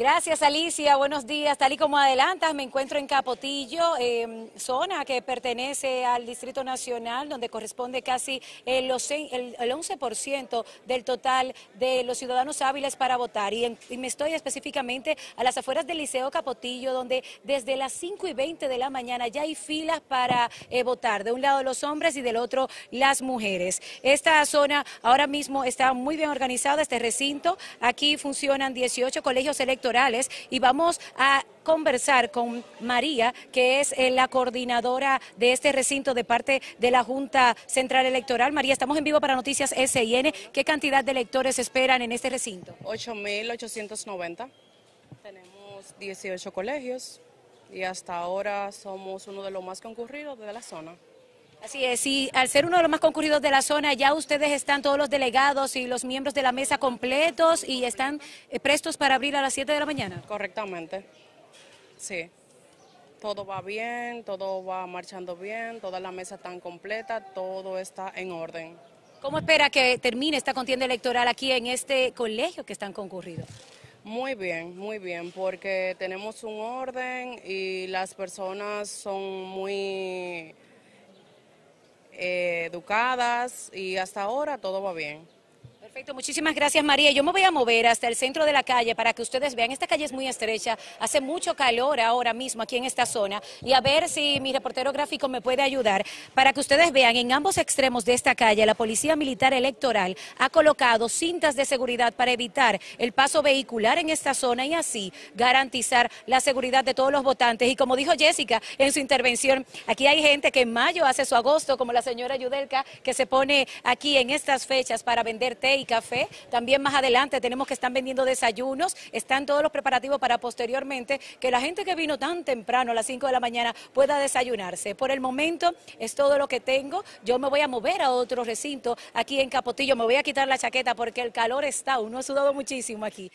Gracias Alicia, buenos días. Tal y como adelantas, me encuentro en Capotillo, em, zona que pertenece al Distrito Nacional, donde corresponde casi el, 11% del total de los ciudadanos hábiles para votar. Y, me estoy específicamente a las afueras del Liceo Capotillo, donde desde las 5 y 20 de la mañana ya hay filas para eh, votar. De un lado los hombres y del otro las mujeres. Esta zona ahora mismo está muy bien organizada, este recinto. Aquí funcionan 18 colegios electos y vamos a conversar con María, que es eh, la coordinadora de este recinto de parte de la Junta Central Electoral. María, estamos en vivo para Noticias SIN. ¿Qué cantidad de electores esperan en este recinto? 8.890. Tenemos 18 colegios y hasta ahora somos uno de los más concurridos de la zona. Así es, y al ser uno de los más concurridos de la zona, ya ustedes están todos los delegados y los miembros de la mesa completos y están eh, prestos para abrir a las 7 de la mañana. Correctamente, sí. Todo va bien, todo va marchando bien, toda la mesa están completa, todo está en orden. ¿Cómo espera que termine esta contienda electoral aquí en este colegio que están concurridos? Muy bien, muy bien, porque tenemos un orden y las personas son muy eh, educadas y hasta ahora todo va bien. Perfecto, muchísimas gracias María. Yo me voy a mover hasta el centro de la calle para que ustedes vean. Esta calle es muy estrecha, hace mucho calor ahora mismo aquí en esta zona y a ver si mi reportero gráfico me puede ayudar para que ustedes vean en ambos extremos de esta calle la Policía Militar Electoral ha colocado cintas de seguridad para evitar el paso vehicular en esta zona y así garantizar la seguridad de todos los votantes. Y como dijo Jessica en su intervención, aquí hay gente que en mayo hace su agosto, como la señora Yudelka, que se pone aquí en estas fechas para vender té y café. También más adelante tenemos que están vendiendo desayunos, están todos los preparativos para posteriormente que la gente que vino tan temprano, a las 5 de la mañana, pueda desayunarse. Por el momento es todo lo que tengo. Yo me voy a mover a otro recinto aquí en Capotillo. Me voy a quitar la chaqueta porque el calor está, uno ha sudado muchísimo aquí.